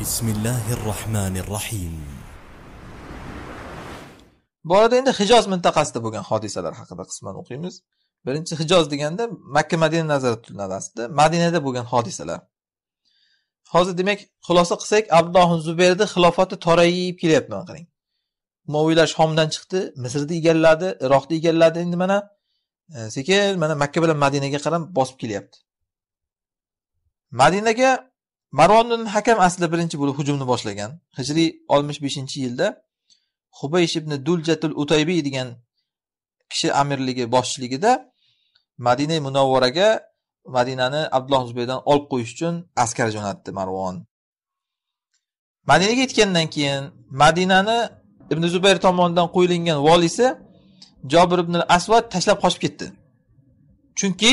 بسم الله الرحمن الرحيم bu endi hijoz mintaqasida bo'lgan hodisalar haqida qisman o'qiymiz birinchi hijoz deganda makka madina nazarda tutiladi madinada bo'lgan hodisalar hozir demak xulosa qilsak abdulloh zubayrni xilofati torayib kelyapti mana qarang umaviylar shomdan chiqdi misrni egalladi iroqni egalladi endi mana sekin mana makka bilan madinaga qarab bosib kelyapti madinaga Marvonul Hakam aslida birinchi bo'lib hujumni boshlagan. Hijriy 65-yilda Hubaysh ibn Duljatul Utaybiy degan kishi amirligi boshchiligida Madina Munavvaraga Madinani Abdulloh Zubaydan olib qo'yish uchun askar jo'natdi Marvon. Madinaga yetgandan keyin Madinani Ibn Zubayr tomonidan qo'yilgan valisi Jobir ibn Asvad tashlab qochib ketdi. Chunki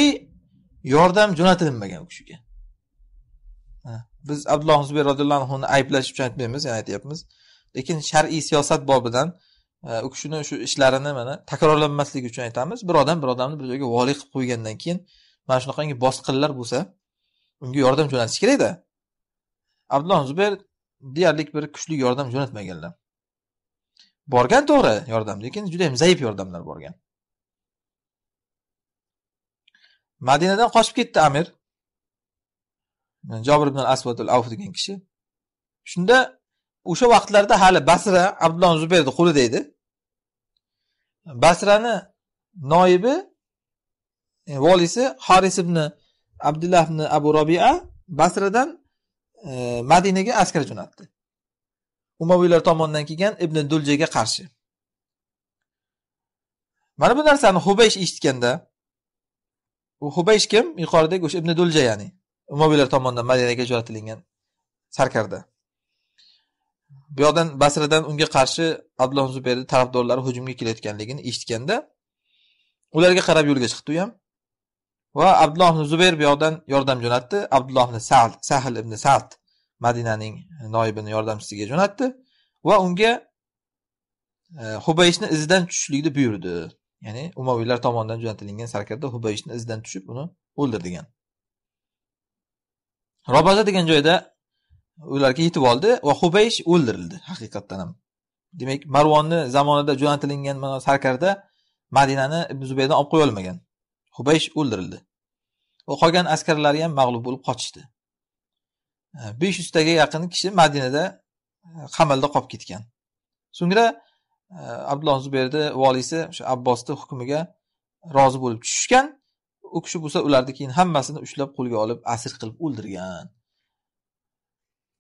yordam jo'natilmagan u kishiga. biz abdulloh zubay roziyallohu anhuni ayblash uchun aytmaymiz yana aytyapmiz lekin shar'iy siyosat bobidan e, u kishini shu ishlarini mana takrorlanmasligi uchun aytamiz bir odam bir odamni bir joyga voliy qilib qo'ygandan keyin mana shunaqangi bosqinlar bo'lsa unga yordam jo'natish kerakda abdulloh zubayr deyarli bir kuchli yordam jo'natmaganlar borgan to'g'ri yordam lekin juda zaif yordamlar borgan madinadan qochib ketdi amir jobir ibn asvatul avf degan kishi shunda o'sha vaqtlarda hali basra abdulloh zubayrni qo'lida edi basrani noibi e, voliysi haris ibn abdullah ibn abu robia basradan e, madinaga askar jo'natdi umaviylar tomonidan kelgan ibn duljaga qarshi mana bu narsani hubaysh eshitganda u hubaysh kim yuqoridagi o'sha ibn dulja ya'ni umaviylar tomonidan madinaga jo'natilgan sarkarda bu yoqdan basradan unga qarshi abdulloh zubayrni tarafdorlari hujumga kelayotganligini eshitganda ularga qarab yo'lga chiqdi u ham va abdulloh ibn zubayr bu yoqdan yordam jo'natdi abdulloh ibn sad sahl ibn sad madinaning noibini yordamchisiga jo'natdi va unga e, hubayishni izidan tushishlikni buyurdi ya'ni umaviylar tomonidan jo'natilgan sarkarda hubayishni izidan tushib uni degan robaza degan joyda ularga yetib oldi va hubaysh o'ldirildi haqiqatdan ham demak marvonni zamonida jo'natilingan mana sarkarda madinani ibn zubaydan olib qo'ya olmagan hubaysh o'ldirildi va qolgan askarlari ham mag'lub bo'lib qochishdi besh yuztaga yaqin kishi madinada e, qamalda qolib ketgan so'ngra e, abdulloh zubayrni voliysi o'sha abbosni hukmiga rozi bo'lib tushishgan u kishi bo'lsa ularni keyin hammasini ushlab qo'lga olib asir qilib o'ldirgan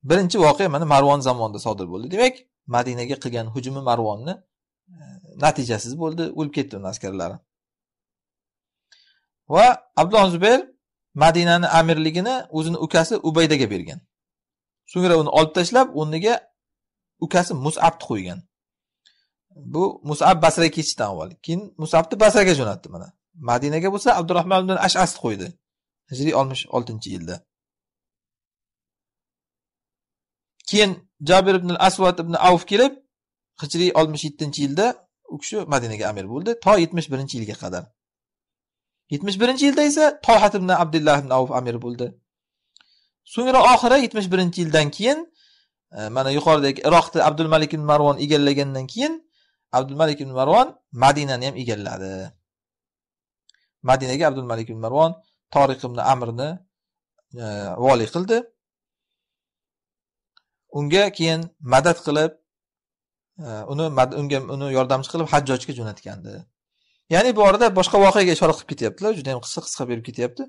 birinchi voqea mana marvon zamonida sodir bo'ldi demak madinaga qilgan hujumi marvonni e, natijasiz bo'ldi o'lib ketdi uni askarlari va abdulloh zubayr madinani amirligini o'zini ukasi ubaydaga bergan so'ngra uni olib tashlab o'rniga ukasi musabni qo'ygan bu musab basraga ketishdan avval keyin musabni basraga jo'natdi mana madinaga bo'lsa abdurahmon ibn ashas qo'ydi hijriy oltmish oltinchi yilda keyin jabir ibn asvat ibn avf kelib hijriy oltmish yettinchi yilda u kishi madinaga amir bo'ldi to yetmish birinchi yilga qadar yetmish birinchi yilda esa tohat ibn abdullah ibn avf amir bo'ldi so'ngra oxiri yetmish birinchi yildan keyin e, mana yuqoridagi iroqni abdulmalik ibn marvon egallagandan keyin abdulmalik ibn marvon madinani ham egalladi Madinaga Abdul Malik ibn Marvon Toriq ibn Amrni e, voliy qildi. Unga keyin madad qilib e, uni unga uni yordamchi qilib Hajjojga jo'natgandi. Ya'ni bu orada boshqa voqeaga ishora qilib ketyaptilar, juda ham qisqa qisqa berib ketyapti.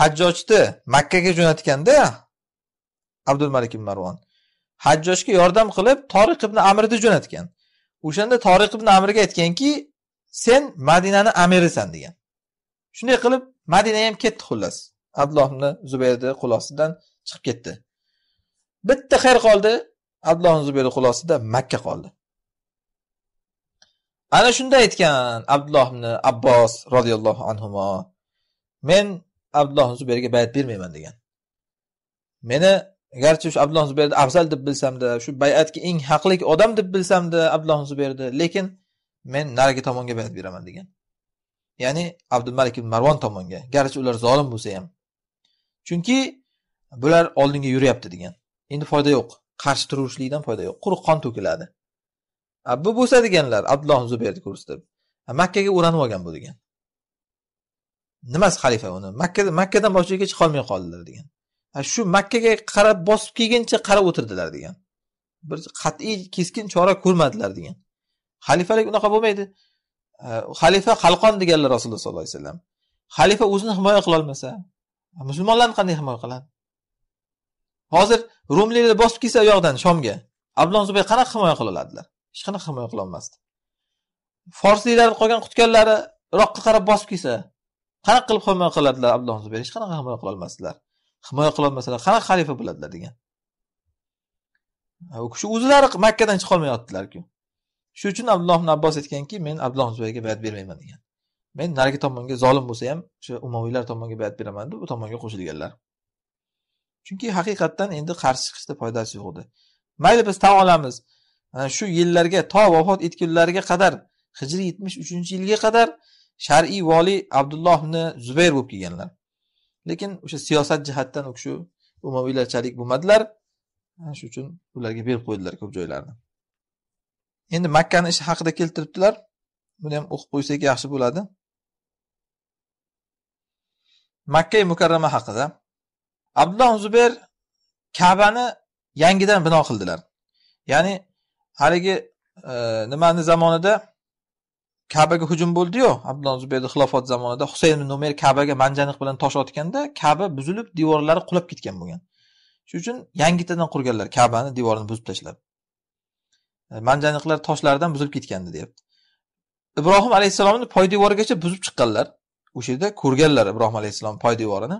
Hajjojni Makka ga jo'natganda Abdul Malik ibn Marvon Hajjojga yordam qilib Toriq ibn Amrni jo'natgan. O'shanda Toriq ibn Amrga aytganki, sen Madinani amirisan degan. shunday qilib madina ham ketdi xullas abdulloh ibn zubayrni ostidan chiqib ketdi bitta xayr qoldi abdulloh zubayr ostida makka qoldi ana shunda aytgan abdulloh ibn abbos roziyallohu anhu men abdulloh zubayrga bayat bermayman degan meni garchi shu abdulloh zubayrni afzal deb bilsamda shu bayatga eng haqli odam deb bilsamda abdulloh zubayrni lekin men narigi tomonga bayat beraman degan ya'ni abdumalik ibn marvon tomonga garchi ular zolim bo'lsa ham chunki bular oldinga yuryapti degan endi foyda yo'q qarshi turishlikdan foyda yo'q quruq qon to'kiladi bu bo'lsa deganlar abdulloh zubayrni ko'rsatib makkaga o'ranib olgan bu degan nimasi xalifa uni makka makkadan boshqa chiqolmay qoldilar degan shu makkaga qarab bosib kelguncha qarab o'tirdilar degan bir qat'iy keskin chora ko'rmadilar degan xalifalik unaqa bo'lmaydi Э, xalifa qalqon deganlar rasululloh sollallohu alayhi vasallam xalifa o'zini himoya qilolmasa musulmonlarni qanday himoya qiladi hozir rumliklar bosib kelsa u yoqdan shomga abdulloh zubay qanaqa himoya qila oladilar hech qanaqa himoya qilolmasdi forsliklar qolgan qutganlari iroqqa qarab bosib kelsa qanaqa qilib himoya qiladilar abdulloh zubayr hech qanaqa himoya qilolmasdilar himoya qilolmasalar qanaqa xalifa bo'ladilar degan u kishi o'zlari makkadan chiqolmayotdilarku shuning uchun abdulloh ibn abbos aytganki men abdulloh zubayga bayat bermayman degan men narigi tomonga zolim bo'lsa ham o'sha umaviylar tomonga bayat beraman deb u tomonga qo'shilganlar chunki haqiqatdan endi qarshi chiqishda foydasi yo'q edi mayli biz tan olamiz shu yillarga to vafot etgunlariga qadar hijriy yetmish uchinchi yilga qadar shar'iy voliy abdulloh ibn zubayr bo'lib kelganlar lekin o'sha siyosat jihatdan u kishi umaviylarchalik bo'lmadilar shuning uchun ularga berib qo'ydilar ko'p joylarni endi makkani ishi haqida keltiribdilar buni ham o'qib qo'ysak yaxshi bo'ladi makka mukarrama haqida abdulloh zubayr kabani yangidan bino qildilar ya'ni haligi e, nimani zamonida kabaga hujum bo'ldiyu abdulloh zubayrni xilofat zamonida husayn numer kabaga manjaniq bilan tosh otganda kaba buzilib devorlari qulab ketgan bo'lgan shuning uchun yangitadan qurganlar kabani devorini buzib tashlab E, manjaniqlar toshlardan buzilib ketgandi deyapti ibrohim alayhissalomni poydevorigacha buzib chiqqanlar o'sha yerda ko'rganlar ibrohim alayhissalom poydevorini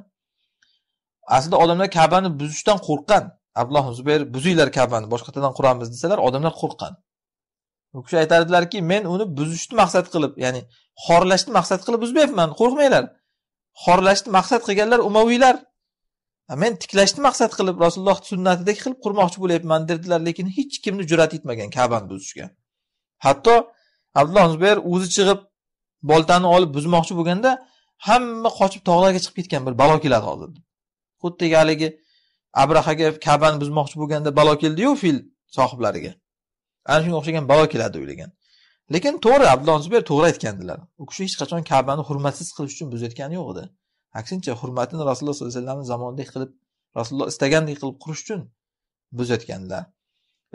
aslida odamlar kabani buzishdan qo'rqqan abdulloh zubayr buzinglar kabani boshqatadan quramiz desalar odamlar qo'rqqan u kishi aytardilarki men uni buzishni maqsad qilib ya'ni xorlashni maqsad qilib buzmayapman qo'rqmanglar xorlashni maqsad qilganlar umaviylar men tiklashni maqsad qilib rasululloh sunnatidek qilib qurmoqchi bo'lyapman dedilar lekin hech kimni jur'at etmagan kabani buzishga hatto abdulloh zubayr o'zi chiqib boltani olib buzmoqchi bo'lganda hamma qochib tog'larga chiqib ketgan bir balo keladi hozir xuddi haligi abrahaga kabani buzmoqchi bo'lganda balo keldiyu fil sohiblariga ana shunga o'xshagan balo keladi o'ylagan lekin to'g'ri abdulloh zubayr to'g'ri aytgandilar u kishi hech qachon kabani hurmatsiz qilish uchun buzayotgani yo'q edi aksincha hurmatini rasululloh sollallohu alayhi vasallamni zamonidek qilib rasululloh istagandek qilib qurish uchun buzayotganlar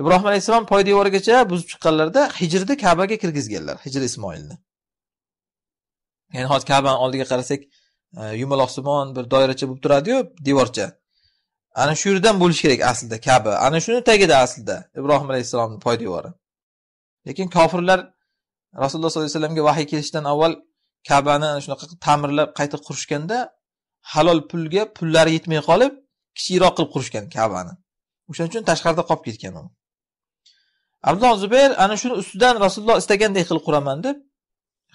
ibrohim alayhissalom poydevorigacha buzib chiqqanlarida hijrni kabaga kirgizganlar hijr ismoilni ya'ni hozir kabani oldiga qarasak e, yumaloqsimon bir doiracha bo'lib turadiyu devorcha ana shu yerdan bo'lishi kerak aslida kaba ana shuni tagida aslida ibrohim alayhissalomni poydevori lekin kofirlar rasululloh sollallohu alayhi vasallamga vahiy kelishidan avval Kabani shunaqa ta'mirlab qayta qurishganda halol pulga pullari yetmay qolib, kichikroq qilib qurishgan Kabani. O'shaning uchun tashqarida qolib ketgan u. Abdulloh Zubayr ana shuni ustidan Rasululloh istagandek qilib quraman deb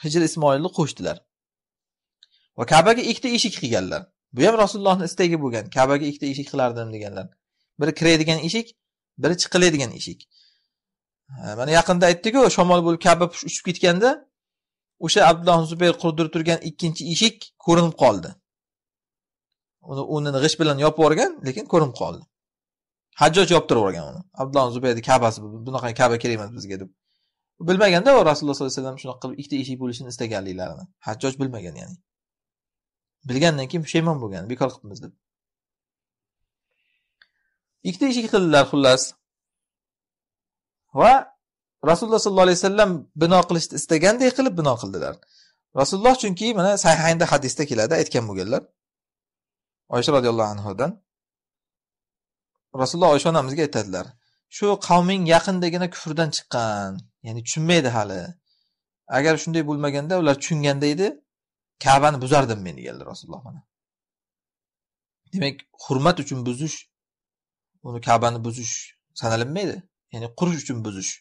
Hijr Ismoilni qo'shdilar. Va Ka'baga ikkita eshik qilganlar. Bu ham Rasulullohning istagi bo'lgan. Ka'baga ikkita eshik qilardim deganlar. Biri kiradigan eshik, biri chiqiladigan eshik. Mana yaqinda aytdiku ku shamol bo'lib Ka'ba uchib ketganda o'sha abdulloh zubayr qurdirib turgan ikkinchi eshik ko'rinib qoldi uni uni g'isht bilan yopib yuborgan lekin ko'rinib qoldi hajjoj yoptirib yuborgan uni abdulloh zubayrni kabasi bunaqa kaba kerak emas bizga deb bilmaganda rasululloh sollallohu alayhi vasallam shunaqa qilib ikkita eshik bo'lishini istaganliklarini hajjoj bilmagan ya'ni bilgandan keyin pushaymon bo'lgan bekor qilibmiz deb ikkita eshik qildilar xullas va rasululloh sollallohu alayhi vasallam bino qilishni istagandek qilib bino qildilar rasululloh chunki mana sahihaynda hadisda keladi aytgan bo'lganlar oysha roziyallohu anhudan rasululloh oysha onamizga aytadilar shu qavming yaqindagina kufrdan chiqqan ya'ni tushunmaydi hali agar shunday bo'lmaganda ular tushunganda edi kabani buzardim men deganlar rasululloh mana demak hurmat uchun buzish uni kabani buzish sanalinmaydi ya'ni qurish uchun buzish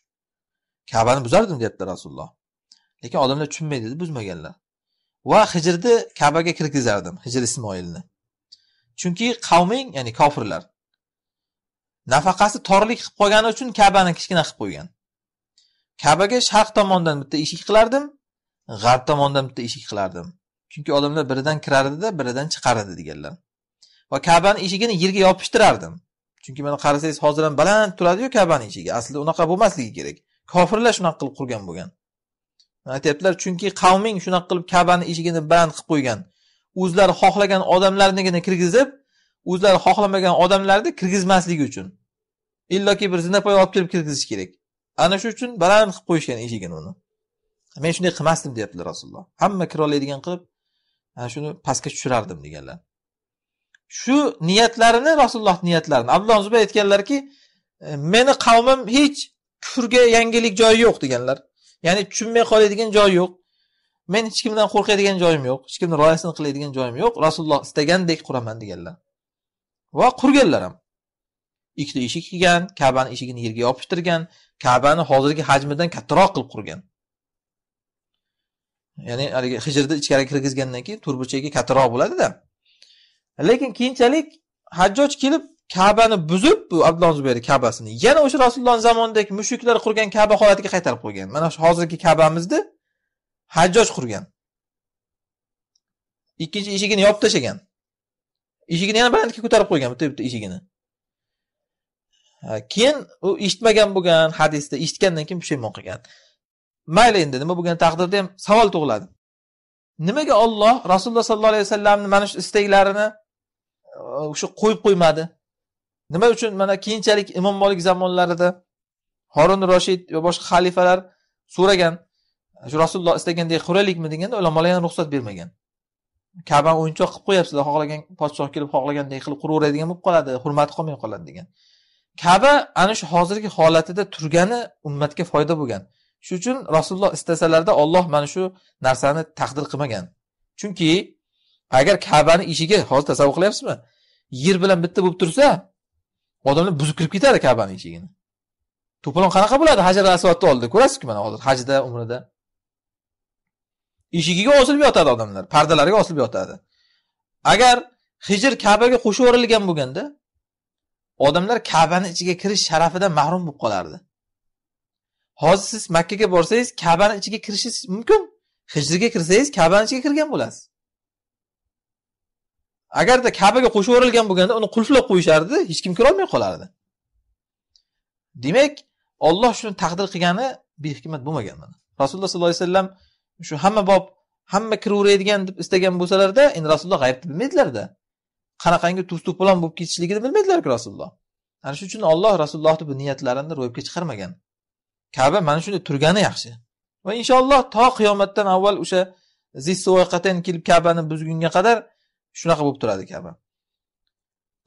kabani buzardim deyapti rasululloh lekin odamlar tushunmaydi dedi buzmaganlar va hijrni kabaga kirgizardim hijr ismoilni chunki qavming ya'ni kofirlar nafaqasi torlik qilib qolgani uchun kabani kichkina qilib qo'ygan kabaga sharq tomondan bitta eshik qilardim g'arb tomondan bitta eshik qilardim chunki odamlar biridan edida biridan edi deganlar va kabani eshigini yerga yopishtirardim chunki mana qarasangiz hozir ham baland turadiyu kabani eshigi aslida unaqa bo'lmasligi kerak kofirlar shunaqa qilib qurgan bo'lgan aytyaptilar chunki qavming shunaqa qilib kabani eshigini band qilib qo'ygan o'zlari xohlagan odamlarnigina kirgizib o'zlari xohlamagan odamlarni kirgizmasligi uchun illoki bir zinapoya olib kelib kirgizish kerak ana shu uchun baland qilib qo'yishgan eshigini uni men shunday qilmasdim deyaptilar rasululloh hamma kira oladigan qilib ana shuni pastga tushirardim deganlar shu niyatlarini rasululloh niyatlarini abdulloh zubay aytganlarki meni qavmim hech kufrga yangilik joyi yo'q deganlar ya'ni tushunmay qoladigan joyi yo'q men hech kimdan qo'rqadigan joyim yo'q hech kimni rioyasini qiladigan joyim yo'q rasululloh istagandek quraman deganlar va qurganlar ham ikkita eshik qilgan kabani eshigini yerga yopishtirgan kabani hozirgi hajmidan kattaroq qilib qurgan ya'ni haligi hijrni ichkariga kirgizgandan keyin to'rtburchagiga kattaroq bo'ladida lekin keyinchalik hajjoj kelib Kabani buzib, bu Abdulloh Zubayr Kabasini yana o'sha Rasululloh zamonidagi mushriklar qurgan Kaba holatiga qaytarib qo'ygan. Mana shu hozirgi Kabamizni Hajjoj qurgan. Ikkinchi eshigini yopib tashlagan. Eshigini yana balandga ko'tarib qo'ygan, bitta-bitta eshigini. Keyin u eshitmagan bo'lgan hadisda eshitgandan keyin pushaymon qilgan. Mayli endi nima bo'lgan taqdirda ham savol tug'iladi. Nimaga Alloh Rasululloh sollallohu alayhi vasallamning mana shu istaklarini e, o'sha qo'yib qo'ymadi? nima uchun mana keyinchalik imom molik zamonlarida horun roshid va boshqa xalifalar so'ragan shu rasululloh istagandek quraylikmi deganda ulamolar ham ruxsat bermagan kabani o'yinchoq qilib qo'yapsizlar xohlagan podshoh kelib xohlaganday qilib quraveradigan bo'lib qoladi hurmati qolmay qoladi degan kaba ana shu hozirgi holatida turgani ummatga foyda bo'lgan shuning uchun rasululloh istasalarda olloh mana shu narsani taqdir qilmagan chunki agar kabani eshigi hozir tasavvur qilyapsizmi yer bilan bitta bo'lib tursa odamlar buzib kirib ketadi kabani ichigini to'polon qanaqa bo'ladi hajar asvodni oldida ko'rasizku mana hozir hajda umrida eshigiga osilib yotadi odamlar pardalariga osilib yotadi agar hijr kabaga yuborilgan bo'lganda odamlar kabani ichiga kirish sharafidan mahrum bo'lib qolardi hozir siz makkaga borsangiz kabani ichiga kirishingiz mumkin hijrga kirsangiz kabani ichiga kirgan bo'lasiz agarda kabaga yuborilgan bo'lganda uni qulflab qo'yishardi hech kim ko'rolmay qolardi demak olloh shuni taqdir qilgani behikmat bo'lmagan mana rasululloh sollallohu alayhi vasallam shu hamma bob hamma kiraveradigan deb istagan bo'lsalarda endi rasululloh g'aybni bilmaydilarda qanaqangi tuz to'polon bo'lib ketishligini bilmaydilarku rasululloh ana shuning uchun olloh rasulullohni bu niyatlarini ro'yobga chiqarmagan kaba mana shunday turgani yaxshi va inshaalloh to qiyomatdan avval o'sha zis kelib kabani buzgunga qadar shunaqa bo'lib turadi kaba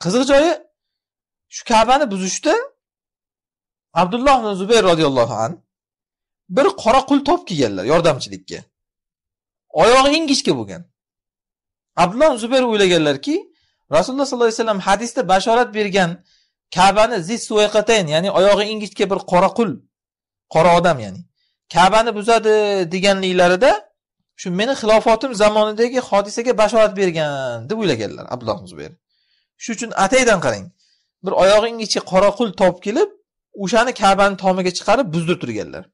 qiziq joyi shu kabani buzishda abdulloh ibn zubayr roziyallohu an bir qora qul to'p kelganlar yordamchilikka oyog'i ingichka bo'lgan abdulloh ibn zubayr o'ylaganlarki rasululloh sollallohu alayhi vasallam hadisda bashorat bergan kabani zis ya'ni oyog'i ingichka bir qora qul qora odam ya'ni kabani buzadi deganliklarida shu meni xilofatim zamonidagi hodisaga bashorat bergan deb o'ylaganlar abdulloh zubayr shuning uchun ataydan qarang bir oyog'ing ichi qoraqul topib kelib o'shani kabani tomiga chiqarib buzdirib turganlar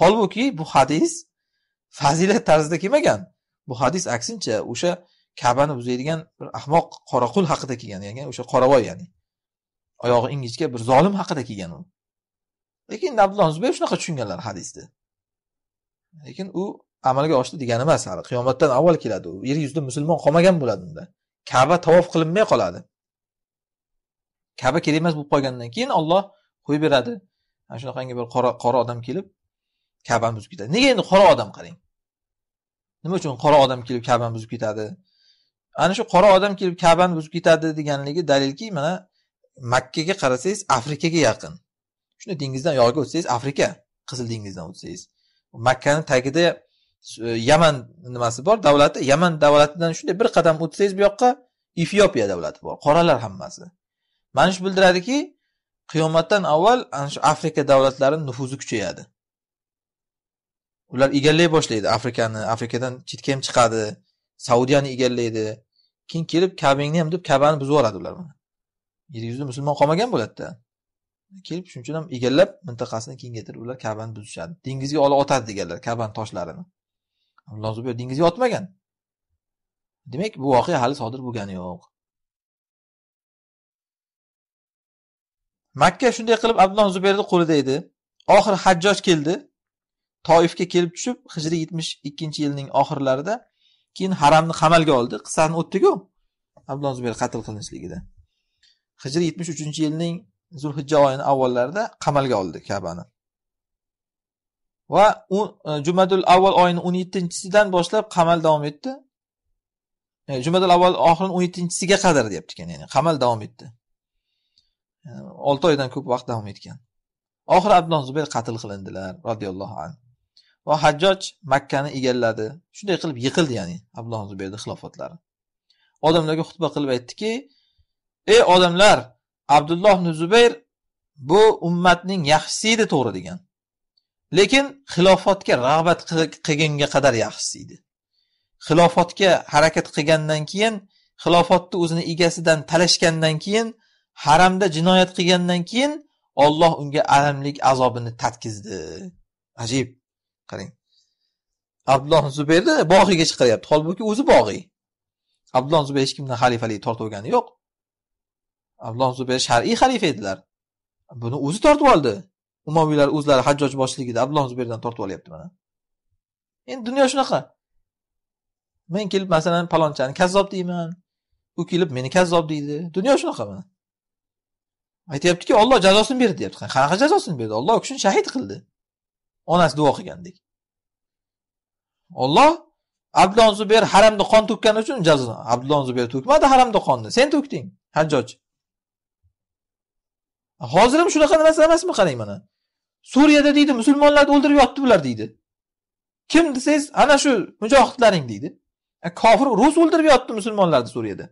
holbuki bu hadis fazilat tarzida kelmagan bu hadis aksincha o'sha kabani buzadigan bir ahmoq qoraqul haqida kelgan ya'ni o'sha qoravoy ya'ni oyog'i ingichka bir zolim haqida kelgan u lekin abdulloh zubayr shunaqa tushunganlar hadisni lekin u amalga oshdi degani emas hali qiyomatdan avval keladi u yer yuzida musulmon qolmagan bo'ladi unda kaba tavof qilinmay qoladi kaba kerak emas bo'lib qolgandan keyin olloh qo'yib beradi ana shunaqangi bir qora odam kelib kabani buzib ketadi nega endi qora odam qarang nima uchun qora odam kelib kabani buzib ketadi ana shu qora odam kelib kabani buzib ketadi deganligi dalilki mana makkaga qarasangiz afrikaga yaqin shunday dengizdan yog'iga o'tsangiz afrika qizil dengizdan o'tsangiz makkani tagida E, yaman nimasi bor davlati yaman davlatidan shunday bir qadam o'tsangiz bu yoqqa efiopiya davlati bor qoralar hammasi mana shu bildiradiki qiyomatdan avval ana shu afrika davlatlarini nufuzi kuchayadi ular egallay boshlaydi afrikani afrikadan chetga ham chiqadi saudiyani egallaydi keyin kelib kabangni ham deb kabani buzib yuboradi ular yer yuzida musulmon qolmagan bo'ladida kelib shuning uchun ham egallab mintaqasini kengaytirib ular kabani buzishadi dengizga olib otadi deganlar kabani toshlarini Alloh subhanahu dengizga yotmagan Demak, bu voqea hali sodir bo'lgani yo'q. Makka shunday qilib Abdulloh Zubayrni qo'lida edi. oxiri Hajjoj keldi. Toifga kelib tushib, Hijriy 72-yilning oxirlarida keyin haramni qamalga oldi. Qissani o'tdi-ku. Abdulloh Zubayr qatl qilinishligida. Hijriy 73-yilning Zulhijja oyining avvallarida qamalga oldi Ka'bani. va e, jumadul avval oyini o'n yettinchisidan boshlab qamal davom etdi e, jumadul avval oxirini o'n yettinchisiga qadar deyapti ekan ya'ni qamal davom etdi e, olti oydan ko'p vaqt davom etgan oxiri abdulloh zubayr qatl qilindilar roziyallohu anhu va hajjoj makkani egalladi shunday qilib yiqildi ya'ni abdulloh zubayrni xilofatlari odamlarga xutba qilib aytdiki ey odamlar abdulloh ibn zubayr bu ummatning yaxshisi edi to'g'ri degan lekin xilofatga rag'bat qilganga qadar yaxshisi edi xilofatga harakat qilgandan keyin xilofatni o'zini egasidan talashgandan keyin haramda jinoyat qilgandan keyin olloh unga alamlik azobini tatkizdi ajib qarang abdulloh zubayrni bog'iga chiqaryapti holbuki o'zi bog'iy abdulloh zubayr hech kimdan xalifalik tortib olgani yo'q abdulloh zubayr shar'iy xalifa edilar buni o'zi tortib oldi umoviylar o'zlari hajjoj boshligida abdulloh zubayrdan tortib olyapti mana endi dunyo shunaqa men kelib masalan palonchani kazzob deyman u kelib meni kazzob deydi dunyo shunaqa mana aytyaptiki olloh jazosini berdi deyapti qanaqa jazosini berdi olloh u kishini shahid qildi onasi duo qilgandek olloh abdulloh zubayr haramda qon to'kkani uchun jazo abdulloh zubayr to'kmadi haramda qonni sen to'kding hajjoj hozir ham shunaqa narsa emasmi qarang mana Suriyada deydi musulmonlarni o'ldirib yotdi bular deydi. Kim desangiz, ana shu mujohidlaring deydi. E, kofir rus o'ldirib yotdi musulmonlarni Suriyada.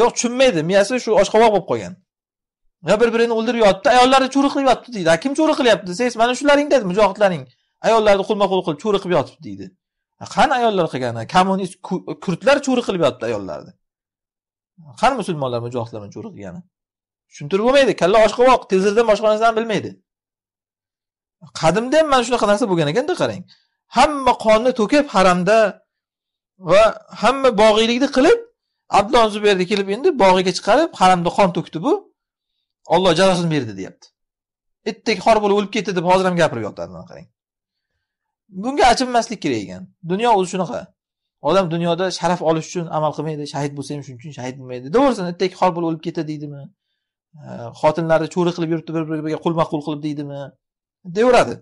Yo'q, tushunmaydi. Miyasi shu oshqovoq bo'lib qolgan. Ya bir-birini o'ldirib yotdi, ayollarni cho'ri qilib yotdi deydi. Kim cho'ri qilyapti desangiz, mana shularing dedi mujohidlaring. Ayollarni qo'lma-qo'l qilib cho'ri qilib yotibdi deydi. Qani ayollar qilgani? Kommunist kurtlar cho'ri qilib yotdi ayollarni. Qani musulmonlar mujohidlarni cho'ri qilgani? Tushuntirib bo'lmaydi. Kalla oshqovoq, tezirdan boshqa narsani bilmaydi. qadimda ham mana shunaqa narsa bo'lgan ekanda qarang hamma qonni to'kib haramda va hamma bog'iylikni qilib abdulloh zubayrni kelib endi bog'iga chiqarib haramda qon to'kdi bu olloh jazosini berdi deyapti itdek xor bo'lib o'lib ketdi deb hozir ham gapirib yotadi mana qarang bunga achinmaslik kerak ekan dunyo o'zi shunaqa odam dunyoda sharaf olish uchun amal qilmaydi shahid bo'lsa ham shuning uchun shahid bo'lmaydi deyaversin itdek xor bo'lib o'lib ketdi deydimi xotinlari cho'ri qilib yuribdi bir biriga qo'lma qo'l qilib deydimi deyaveradi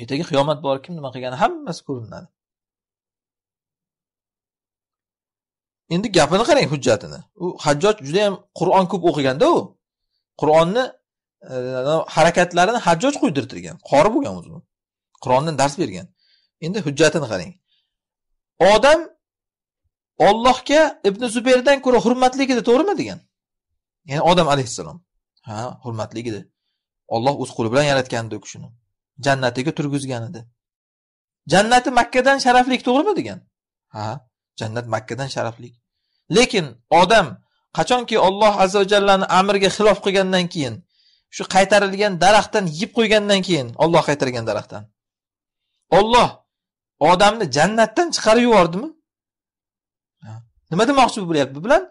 ertaga qiyomat bor kim nima qilgani hammasi ko'rinadi endi gapini qarang hujjatini u hajjoj juda yam qur'on ko'p o'qiganda u qur'onni e, harakatlarini hajjoj quydirtirgan qori bo'lgan o'zi qur'ondan dars bergan endi hujjatini qarang odam ollohga ibn zubayrdan ko'ra hurmatli edi to'g'rimi degan ya'ni odam alayhissalom ha hurmatli edi Alloh o'z qo'li bilan yaratgandi u kishini. Jannatiga turgizgan edi. Jannati Makkadan sharaflik, to'g'rimi degan? Ha, jannat Makkadan sharaflik. Lekin odam qachonki Alloh azza va amriga xilof qilgandan keyin, shu qaytarilgan daraxtdan yib qo'ygandan keyin, Alloh qaytargan daraxtdan. Alloh odamni jannatdan chiqarib yubordimi? Nima demoqchi bo'lyapti bu bilan?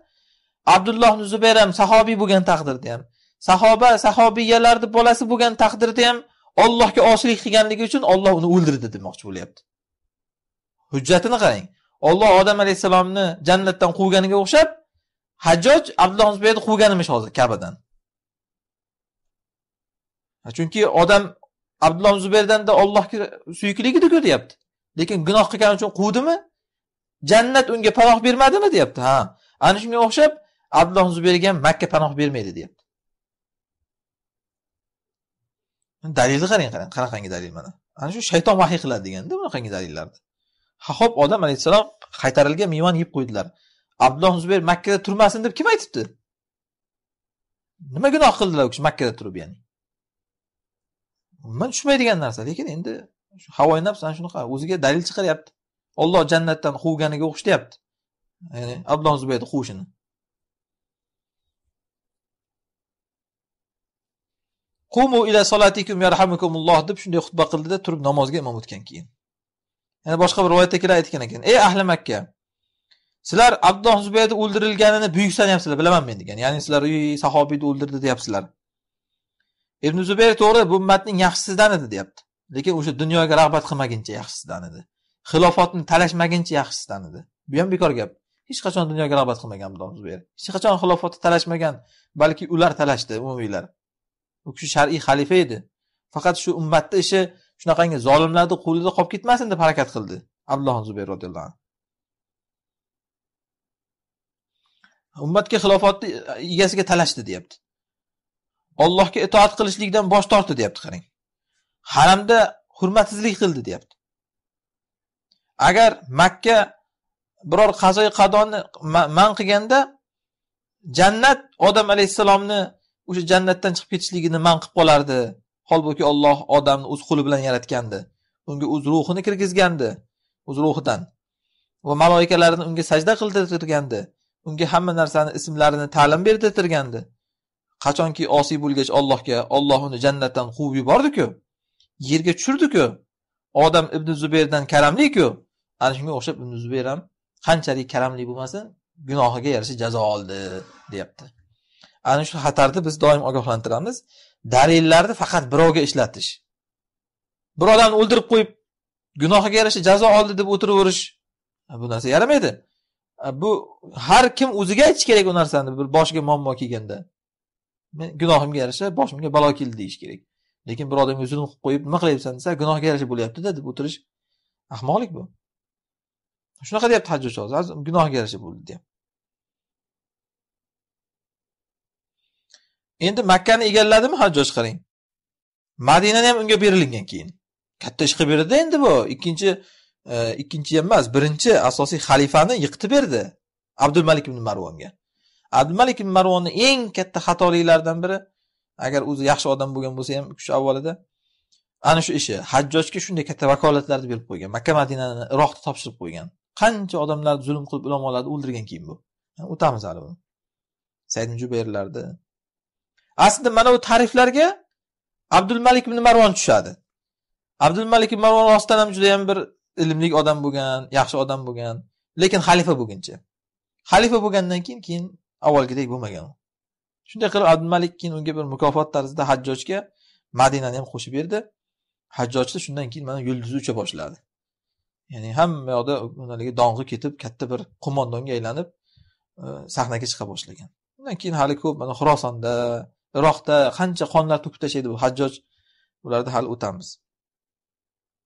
Abdulloh ibn Zubayr ham sahobiy bo'lgan taqdirda ham sahoba sahobiyalarni bolasi bo'lgan taqdirda ham Allohga oshilik qilganligi uchun Alloh uni o'ldirdi demoqchi bo'lyapti hujjatini qarang Alloh odam alayhissalomni jannatdan quvganiga o'xshab hajjoj abdulloh zubaydni quvgan emish hozir kabadan chunki odam abdulloh zubaydanda ollohga suyukligidiku deyapti lekin gunoh qilgani uchun quvdimi jannat unga panoh bermadimi deyapti ha ana shunga o'xshab abdulloh zubayrga ham makka panoh bermaydi deyapti dalilni qarang qarang qanaqangi dalil mana ana shu shayton vahiy qiladi deganda bunaqangi dalillarni ha ho'p odam alayhissalom qaytarilgan mevani yeb qo'ydilar abdulloh zubayr makkada turmasin deb kim aytibdi nima gunoh qildilar u kishi makkada turib ya'ni umuman tushmaydigan narsa lekin endi havoyi nafs ana shunaqa o'ziga dalil chiqaryapti olloh jannatdan quvganiga o'xshatyapti ya'ni abdulloh zubayrni quvishini qumu ila solatikum yarhamukumulloh deb shunday xutba qildida turib namozga imom o'tgan keyin yana boshqa bir rivoyatda kelib aytgan ekan ey ahli makka sizlar abdulloh zubayni o'ldirilganini buyuk sanayapsizlar bilaman men degan ya'ni sizlar uy sahobiyni o'ldirdi deyapsizlar ibn zubayr to'g'ri bu ummatning yaxshisidan edi deyapti lekin o'sha dunyoga rag'bat qilmaguncha yaxshisidan edi xilofatni talashmaguncha yaxshisidan edi bu ham bekor gap hech qachon dunyoga rag'bat qilmagan abdulloh zubayr hech qachon xilofatni talashmagan balki ular talashdi umumiylar u kishi shar'iy xalifa edi faqat shu ummatni ishi shunaqangi zolimlarni qo'lida qolib ketmasin deb harakat qildi abdulloh zubayr roziyallohu anhu ummatga xilofatni egasiga talashdi deyapti ollohga itoat qilishlikdan bosh tortdi deyapti qarang haramda hurmatsizlik qildi deyapti agar makka biror qazoyi qadoni man qilganda jannat odam alayhissalomni o'sha jannatdan chiqib ketishligini man qilib qolardi holbuki olloh odamni o'z qo'li bilan yaratgandi unga o'z ruhini kirgizgandi o'z ruhidan va maloikalarni unga sajda qildirtirgandi unga hamma narsani ismlarini ta'lim berdirtirgandi qachonki osiy bo'lgach ollohga olloh uni jannatdan quvib yubordiku yerga tushirdiku odam ibn zubayrdan karamliku ana shunga o'xshab ibn zuber ham qanchalik karamli bo'lmasin gunohiga yarasha jazo oldi deyapti ana shu xatarni biz doim ogohlantiramiz dalillarni faqat birovga ishlatish bir odamni o'ldirib qo'yib gunohiga yarasha jazo oldi deb o'tiraverish bu narsa yaramaydi bu har kim o'ziga aytishi kerak u narsani bir boshiga muammo kelganda men gunohimga yarasha boshimga balo keldi deyish kerak lekin bir odamga zulm qilib qo'yib nima qilyapsan desa gunohga yarasha bo'lyaptida deb o'tirish ahmoqlik bu shunaqa deyapti hajjoji gunohga yarasha bo'ldi deyapti endi makkani egalladimi ha jo'sh qarang madinani ham unga berilingan keyin katta ish qilib berdi endi bu ikkinchi e, ikkinchi ham emas birinchi asosiy xalifani yiqitib berdi abdul malik ibn marvonga abdul malik ibn marvonni eng katta xatoliklaridan biri agar o'zi yaxshi odam bo'lgan bo'lsa ham shu avvalida ana shu ishi hajjojga shunday katta vakolatlarni berib qo'ygan makka madinani iroqni topshirib qo'ygan qancha odamlarni zulm qilib ulamolarni o'ldirgan keyin bu o'tamiz hali buni said jubayrlarni aslida mana bu tariflarga abdul malik ibn marvon tushadi abdul malik ibn marvon rostdan ham juda yam bir ilmli odam bo'lgan yaxshi odam bo'lgan lekin xalifa bo'lguncha xalifa bo'lgandan keyin keyin avvalgidek bo'lmagan shunday qilib abdul malik keyin unga bir mukofot tarzida hajjojga madinani ham qo'shib berdi hajjojda shundan keyin mana yulduzi ucha boshladi ya'ni hamma yoqda haligi dong'i ketib katta bir qo'mondonga aylanib e, sahnaga chiqa boshlagan undan keyin hali ko'p mana xurosonda iroqda qancha qonlar to'kib tashlaydi bu hajjoj ularni hali o'tamiz